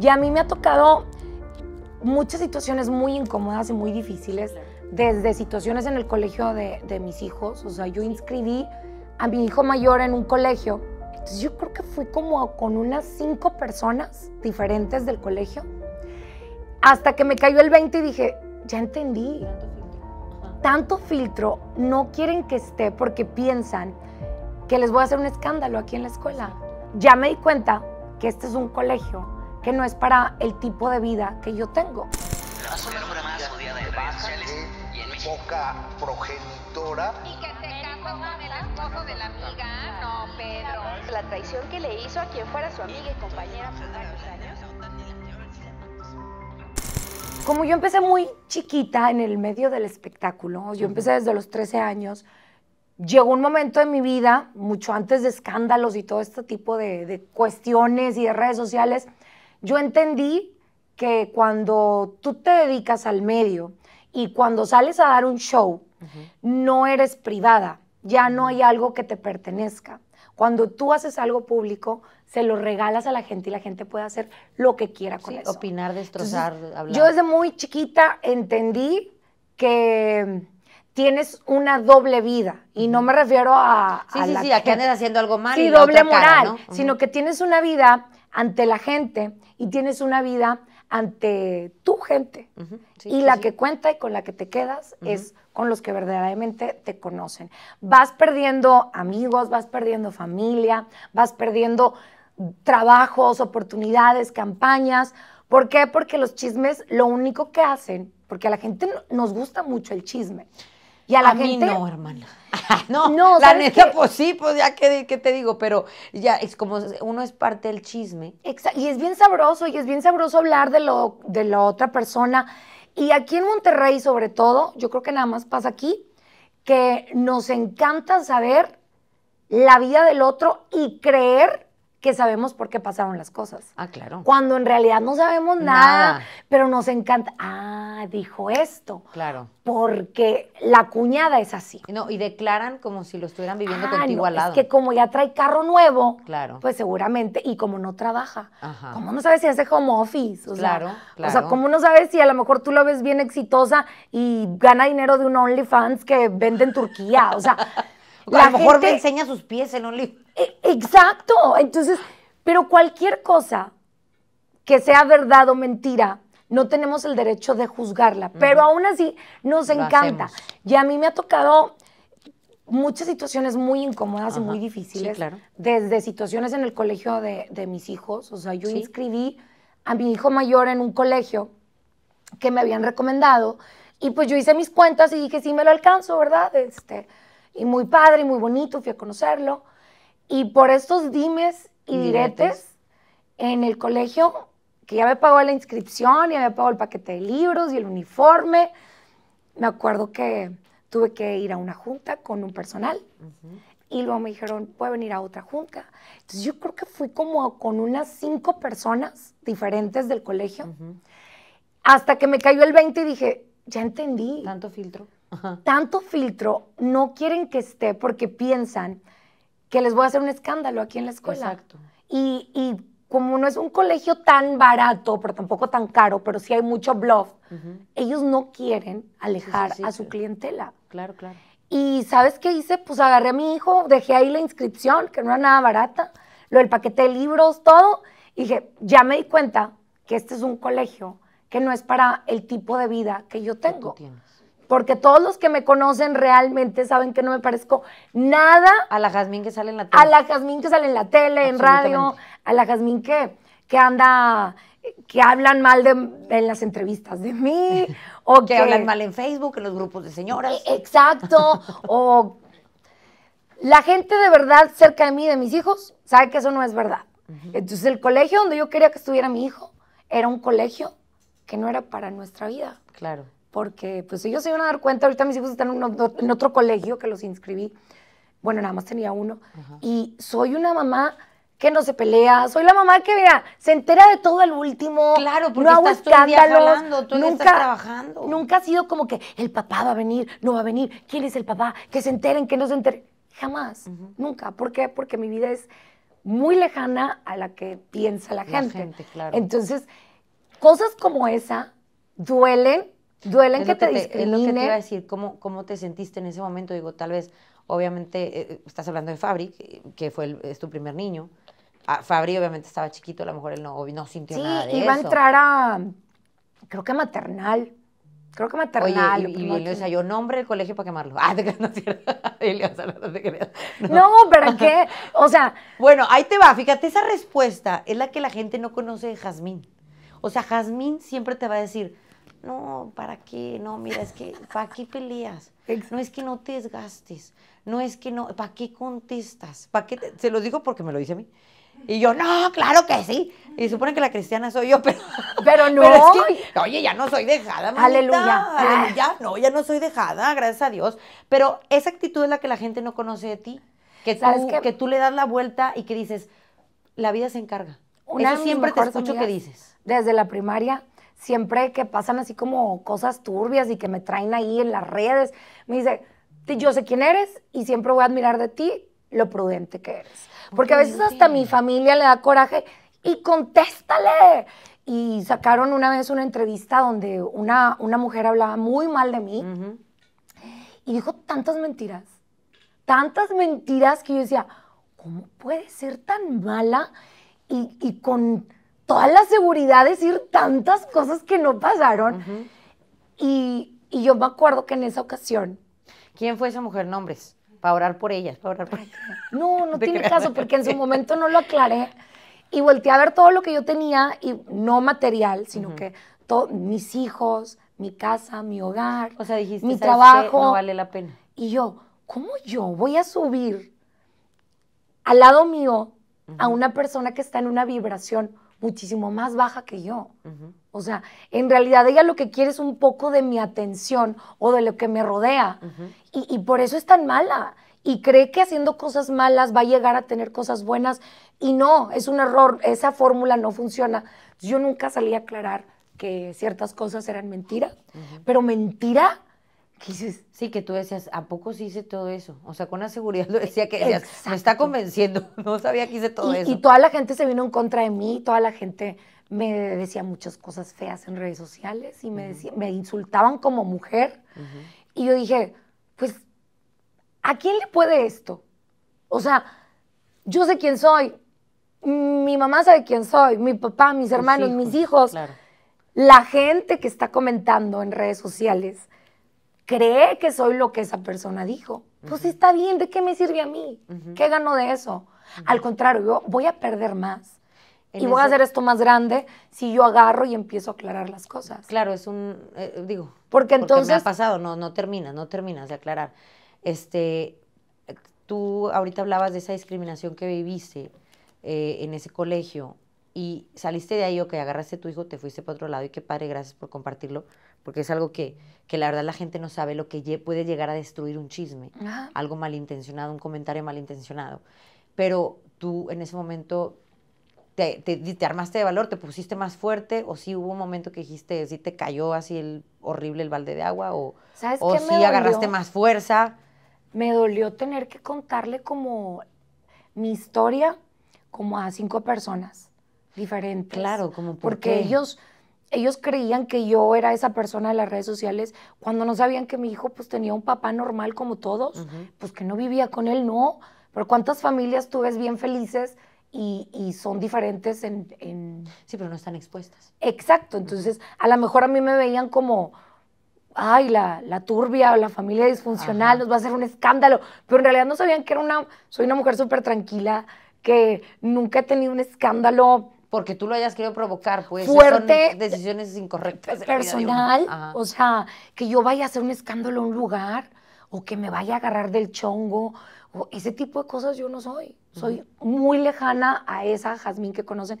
Y a mí me ha tocado muchas situaciones muy incómodas y muy difíciles, desde situaciones en el colegio de, mis hijos. O sea, yo inscribí a mi hijo mayor en un colegio. Entonces yo creo que fui como con unas cinco personas diferentes del colegio. Hasta que me cayó el 20 y dije, ya entendí. Tanto filtro no quieren que esté porque piensan que les voy a hacer un escándalo aquí en la escuela. Ya me di cuenta que este es un colegio que no es para el tipo de vida que yo tengo. La traición que le hizo a quien fuera su amiga y compañera Como yo empecé muy chiquita en el medio del espectáculo, yo empecé desde los 13 años, llegó un momento en mi vida, mucho antes de escándalos y todo este tipo de, de cuestiones y de redes sociales, yo entendí que cuando tú te dedicas al medio y cuando sales a dar un show, no eres privada, ya no hay algo que te pertenezca. Cuando tú haces algo público, se lo regalas a la gente y la gente puede hacer lo que quiera con eso. Opinar, destrozar, hablar. Yo desde muy chiquita entendí que tienes una doble vida. Y no me refiero a. Sí, sí, sí, que, a que andes haciendo algo mal. Sí, y doble moral. Sino que tienes una vida ante la gente y tienes una vida ante tu gente. y la que cuenta y con la que te quedas es con los que verdaderamente te conocen. Vas perdiendo amigos, vas perdiendo familia, vas perdiendo trabajos, oportunidades, campañas. ¿Por qué? Porque los chismes lo único que hacen, porque a la gente nos gusta mucho el chisme a la gente. Mí no, hermana. No, la neta, pues sí, pues ya que, te digo, pero ya es como uno es parte del chisme. Y es bien sabroso, y es bien sabroso hablar de lo, de la otra persona. Y aquí en Monterrey, sobre todo, yo creo que nada más pasa aquí, que nos encanta saber la vida del otro y creer que sabemos por qué pasaron las cosas. Ah, claro. Cuando en realidad no sabemos nada, pero nos encanta. Ah, dijo esto. Claro. Porque la cuñada es así. No, y declaran como si lo estuvieran viviendo ah, contigo al lado. Es que como ya trae carro nuevo, claro. pues seguramente, y como no trabaja, Ajá. ¿cómo no sabes si hace home office? O claro, sea, claro. O sea, ¿cómo no sabes si a lo mejor tú la ves bien exitosa y gana dinero de un OnlyFans que vende en Turquía? O sea. a lo mejor le enseña sus pies en OnlyFans. Eh, Exacto. Entonces, pero cualquier cosa que sea verdad o mentira, no tenemos el derecho de juzgarla. Pero aún así nos encanta. Y a mí me ha tocado muchas situaciones muy incómodas y muy difíciles. Desde situaciones en el colegio de, mis hijos. O sea, yo inscribí a mi hijo mayor en un colegio que me habían recomendado. Y pues yo hice mis cuentas y dije, sí, me lo alcanzo, ¿verdad? Este, y muy padre, y muy bonito, fui a conocerlo. Y por estos dimes y diretes, en el colegio, que ya me pagó la inscripción, y me pagó el paquete de libros y el uniforme, me acuerdo que tuve que ir a una junta con un personal. Y luego me dijeron, puede venir a otra junta. Entonces yo creo que fui como con unas cinco personas diferentes del colegio. Hasta que me cayó el 20 y dije, ya entendí. Tanto filtro. Tanto filtro. No quieren que esté porque piensan que les voy a hacer un escándalo aquí en la escuela. Exacto. Y, y como no es un colegio tan barato, pero tampoco tan caro, pero sí hay mucho bluff, ellos no quieren alejar a su clientela. Claro, claro. Y ¿sabes qué hice? Pues agarré a mi hijo, dejé ahí la inscripción, que no era nada barata, lo del paquete de libros, todo, y dije, ya me di cuenta que este es un colegio que no es para el tipo de vida que yo tengo porque todos los que me conocen realmente saben que no me parezco nada. A la Jazmín que sale en la tele. A la Jazmín que sale en la tele, en radio, a la Jazmín que, que anda que hablan mal en las entrevistas de mí, que, hablan mal en Facebook, en los grupos de señoras. E-, exacto, o la gente de verdad cerca de mí, de mis hijos, sabe que eso no es verdad. Entonces el colegio donde yo quería que estuviera mi hijo era un colegio que no era para nuestra vida. Claro porque pues ellos se iban a dar cuenta, ahorita mis hijos están en otro colegio que los inscribí, bueno, nada más tenía uno, y soy una mamá que no se pelea, soy la mamá que, mira, se entera de todo al último, claro, porque estás todo el día hablando, nunca, estás trabajando. Nunca ha sido como que el papá va a venir, no va a venir, quién es el papá, que se enteren, que no se enteren, jamás, nunca, ¿por qué? Porque mi vida es muy lejana a la que piensa la, gente. Entonces, cosas como esa duelen Duelen que, que, te, discrimine. Es lo que te iba a decir, ¿cómo, te sentiste en ese momento? Digo, tal vez, obviamente, eh, eh, estás hablando de Fabri, que, fue es tu primer niño. Ah, Fabri obviamente estaba chiquito, a lo mejor él no, sintió nada de iba a entrar a, creo que maternal. Creo que maternal. Oye, y, no yo nombre el colegio para quemarlo. Ah, te no, no, no, pero qué, o sea. Bueno, ahí te va, fíjate, esa respuesta es la que la gente no conoce de Jazmín. O sea, Jazmín siempre te va a decir, no, ¿para qué? No, mira, es que, ¿para qué peleas? No es que no te desgastes, no es que no, ¿para qué contestas? ¿Para qué? se lo digo porque me lo dice a mí. Y yo, no, claro que sí. Y suponen que la cristiana soy yo, pero. Pero no. oye, ya no soy dejada, Aleluya. Aleluya. No, ya no soy dejada, gracias a Dios. Pero esa actitud es la que la gente no conoce de ti. Que tú, que... tú le das la vuelta y que dices, la vida se encarga. Eso siempre te escucho que dices. Desde la primaria, siempre que pasan así como cosas turbias y que me traen ahí en las redes, me dice, yo sé quién eres y siempre voy a admirar de ti lo prudente que eres. Porque a veces hasta mi familia le da coraje y contéstale. Y sacaron una vez una entrevista donde una, una mujer hablaba muy mal de mí y dijo tantas mentiras, tantas mentiras que yo decía, ¿cómo puede ser tan mala y, y con la seguridad de decir tantas cosas que no pasaron. y, y, yo me acuerdo que en esa ocasión. ¿Quién fue esa mujer? Nombres. Para orar por ellas, para orar por No, no tiene caso, porque en su momento no lo aclaré. Y volteé a ver todo lo que yo tenía, y no material, sino que mis hijos, mi casa, mi hogar, o sea, dijiste, mi trabajo. vale la pena. Y yo, ¿cómo yo voy a subir al lado mío a una persona que está en una vibración muchísimo más baja que yo. O sea, en realidad ella lo que quiere es un poco de mi atención o de lo que me rodea. y, por eso es tan mala. Y cree que haciendo cosas malas va a llegar a tener cosas buenas. Y no, es un error. Esa fórmula no funciona. Yo nunca salí a aclarar que ciertas cosas eran mentira. Pero mentira sí, que tú decías, ¿a poco sí hice todo eso? O sea, con la seguridad lo decía que me está convenciendo, no sabía que hice todo eso. Y toda la gente se vino en contra de mí, toda la gente me decía muchas cosas feas en redes sociales y me, me insultaban como mujer. Y yo dije, pues, ¿a quién le puede esto? O sea, yo sé quién soy, mi mamá sabe quién soy, mi papá, mis hermanos, mis hijos. La gente que está comentando en redes sociales cree que soy lo que esa persona dijo. Pues está bien, ¿de qué me sirve a mí? ¿Qué gano de eso? Al contrario, yo voy a perder más. y voy a hacer esto más grande si yo agarro y empiezo a aclarar las cosas. Claro, es un, eh, digo, porque entonces... ha pasado, no, no terminas, no terminas de aclarar. Este, tú ahorita hablabas de esa discriminación que viviste eh, en ese colegio y saliste de ahí o que agarraste a tu hijo, te fuiste para otro lado y qué padre, gracias por compartirlo porque es algo que, que la verdad la gente no sabe lo que puede llegar a destruir un chisme, algo malintencionado, un comentario malintencionado. Pero tú en ese momento te, armaste de valor, te pusiste más fuerte, o si sí hubo un momento que dijiste, si sí te cayó así el horrible el balde de agua, o, o sí agarraste más fuerza. Me dolió tener que contarle como mi historia como a cinco personas diferentes. Claro, como porque ellos ellos creían que yo era esa persona de las redes sociales cuando no sabían que mi hijo pues tenía un papá normal como todos, pues que no vivía con él, no. Pero cuántas familias tú ves bien felices y, son diferentes en, Sí, pero no están expuestas. Exacto, entonces a lo mejor a mí me veían como, ay, la, turbia o la familia disfuncional, nos va a hacer un escándalo, pero en realidad no sabían que era una, soy una mujer súper tranquila, que nunca he tenido un escándalo porque tú lo hayas querido provocar, pues. Fuerte. Son eh, decisiones incorrectas. Personal, o sea, que yo vaya a hacer un escándalo a un lugar o que me vaya a agarrar del chongo o ese tipo de cosas yo no soy. Soy muy lejana a esa Jazmín que conocen.